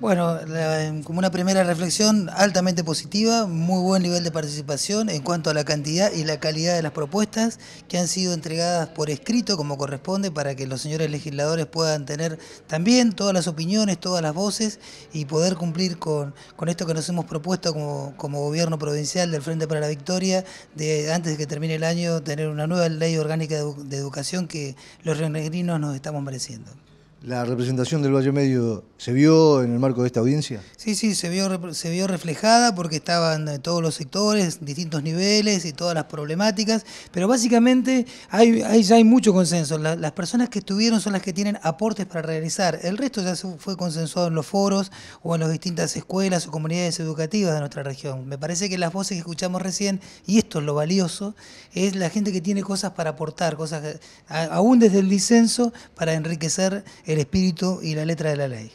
Bueno, em, como una primera reflexión altamente positiva, muy buen nivel de participación en cuanto a la cantidad y la calidad de las propuestas que han sido entregadas por escrito como corresponde para que los señores legisladores puedan tener también todas las opiniones, todas las voces y poder cumplir con, esto que nos hemos propuesto como, gobierno provincial del Frente para la Victoria, de antes de que termine el año tener una nueva ley orgánica de, educación que los rionegrinos nos estamos mereciendo. ¿La representación del Valle Medio se vio en el marco de esta audiencia? Sí, sí, se vio, se vio reflejada porque estaban eh, todos los sectores, distintos niveles y todas las problemáticas, pero básicamente hay, hay ya hay mucho consenso. las personas que estuvieron son las que tienen aportes para realizar. El resto ya fue consensuado en los foros o en las distintas escuelas o comunidades educativas de nuestra región. Me parece que las voces que escuchamos recién, y esto es lo valioso, es la gente que tiene cosas para aportar, cosas aún desde el disenso para enriquecer el espíritu y la letra de la ley.